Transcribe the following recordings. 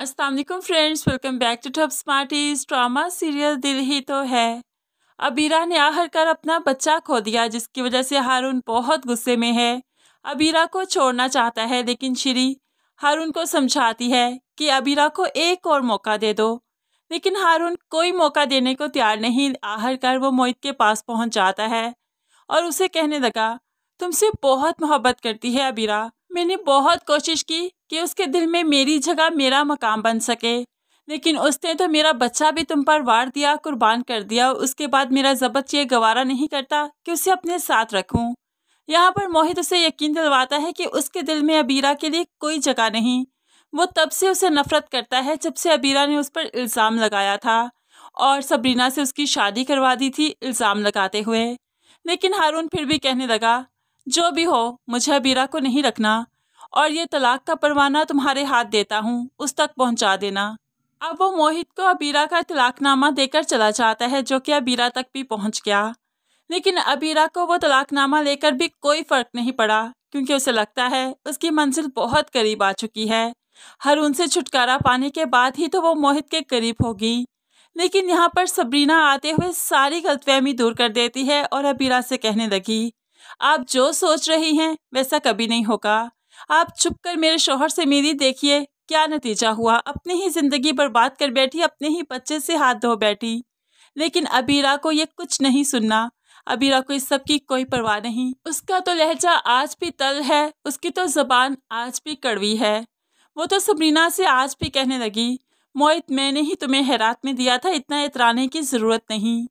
Aslam friends welcome back to top smarties drama serial दिल ही तो है अबीरा ने आहर कर अपना बच्चा खो दिया जिसकी वजह से हारून बहुत गुस्से में है अबीरा को छोड़ना चाहता है लेकिन श्री हारून को समझाती है कि अबीरा को एक और मौका दे दो लेकिन हारून कोई मौका देने को तैयार नहीं आहर कर वो मोहित के पास पहुँच जाता है और उसे कहने लगा तुमसे बहुत मोहब्बत करती है अबीरा मैंने बहुत कोशिश की कि उसके दिल में मेरी जगह मेरा मकाम बन सके लेकिन उसने तो मेरा बच्चा भी तुम पर वार दिया कुर्बान कर दिया उसके बाद मेरा जबत ये गवारा नहीं करता कि उसे अपने साथ रखूं। यहाँ पर मोहित उसे यकीन दिलवाता है कि उसके दिल में अबीरा के लिए कोई जगह नहीं वो तब से उसे नफरत करता है जब से अबीरा ने उस पर इल्ज़ाम लगाया था और सबरीना से उसकी शादी करवा दी थी इल्ज़ाम लगाते हुए लेकिन हारून फिर भी कहने लगा जो भी हो मुझे अबीरा को नहीं रखना और ये तलाक का परवाना तुम्हारे हाथ देता हूँ उस तक पहुँचा देना अब वो मोहित को अबीरा का तलाकनामा देकर चला जाता है जो कि अबीरा तक भी पहुँच गया लेकिन अबीरा को वो तलाकनामा लेकर भी कोई फ़र्क नहीं पड़ा क्योंकि उसे लगता है उसकी मंजिल बहुत करीब आ चुकी है हर उनसे छुटकारा पाने के बाद ही तो वो मोहित के करीब होगी लेकिन यहाँ पर सबरीना आते हुए सारी गलतफहमी दूर कर देती है और अबीरा से कहने लगी आप जो सोच रही हैं वैसा कभी नहीं होगा आप चुप कर मेरे शोहर से मिली देखिए क्या नतीजा हुआ अपनी ही ज़िंदगी बर्बाद कर बैठी अपने ही बच्चे से हाथ धो बैठी लेकिन अबीरा को ये कुछ नहीं सुनना अबीरा को इस सब की कोई परवाह नहीं उसका तो लहजा आज भी तल है उसकी तो ज़बान आज भी कड़वी है वो तो सबरीना से आज भी कहने लगी मोहित मैंने ही तुम्हें हैरात में दिया था इतना इतराने की ज़रूरत नहीं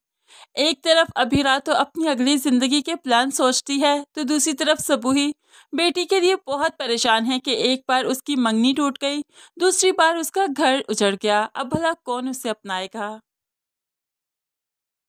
एक तरफ अभिरा तो अपनी अगली ज़िंदगी के प्लान सोचती है तो दूसरी तरफ सबूही बेटी के लिए बहुत परेशान है कि एक बार उसकी मंगनी टूट गई दूसरी बार उसका घर उजड़ गया अब भला कौन उसे अपनाएगा